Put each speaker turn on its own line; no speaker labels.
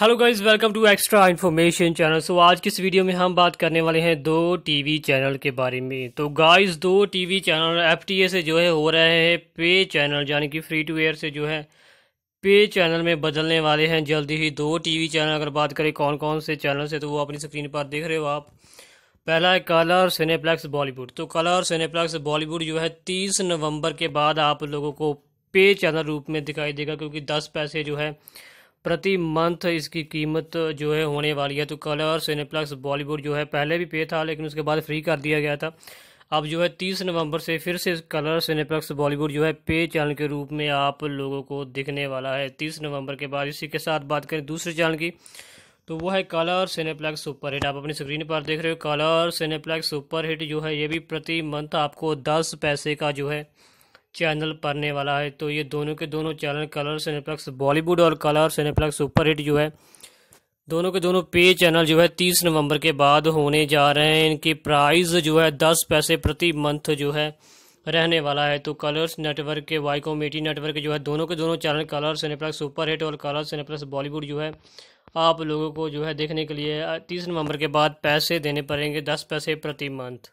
hello guys welcome to extra information channel so आज की इस वीडियो में हम बात करने वाले हैं दो टीवी चैनल के बारे में तो गाइस दो टीवी चैनल एफटीए से जो है हो रहे हैं पे चैनल यानी कि फ्री टू एयर से जो है पे चैनल में बदलने वाले हैं जल्दी ही दो टीवी चैनल अगर बात करें कौन कौन से चैनल से तो वो अपनी स्क्रीन पर देख रहे हो आप पहला है कलर सिनेप्लेक्स बॉलीवुड तो कलर सिनेप्लेक्स बॉलीवुड जो है तीस नवम्बर के बाद आप लोगों को पे चैनल रूप में दिखाई देगा क्योंकि दस पैसे जो है प्रति मंथ इसकी कीमत जो है होने वाली है तो कलर सिनेप्लेक्स बॉलीवुड जो है पहले भी पे था लेकिन उसके बाद फ्री कर दिया गया था अब जो है तीस नवंबर से फिर से कलर सिनेप्लेक्स बॉलीवुड जो है पे चैनल के रूप में आप लोगों को दिखने वाला है तीस नवंबर के बाद इसी के साथ बात करें दूसरे चैनल की तो वो है कलर सिनेप्लेक्स सुपर हिट आप अपनी स्क्रीन पर देख रहे हो कलर सिनेप्लेक्स सुपर हिट जो है ये भी प्रति मंथ आपको दस पैसे का जो है चैनल पढ़ने वाला है तो ये दोनों के दोनों चैनल कलर सिनेप्लेक्स बॉलीवुड और कलर सिनेप्लेक्स सुपर हिट जो है दोनों के दोनों पे चैनल जो है तीस नवंबर के बाद होने जा रहे हैं इनकी प्राइस जो है दस पैसे प्रति मंथ जो है रहने वाला है तो कलर्स नेटवर्क के वाई कॉमेटी नेटवर्क जो है दोनों के दोनों channel colour Cineplex super hit और कलर सिनेप्लेक्स बॉलीवुड जो है आप लोगों को जो है देखने के लिए तीस नवंबर के बाद पैसे देने पड़ेंगे दस पैसे प्रति मंथ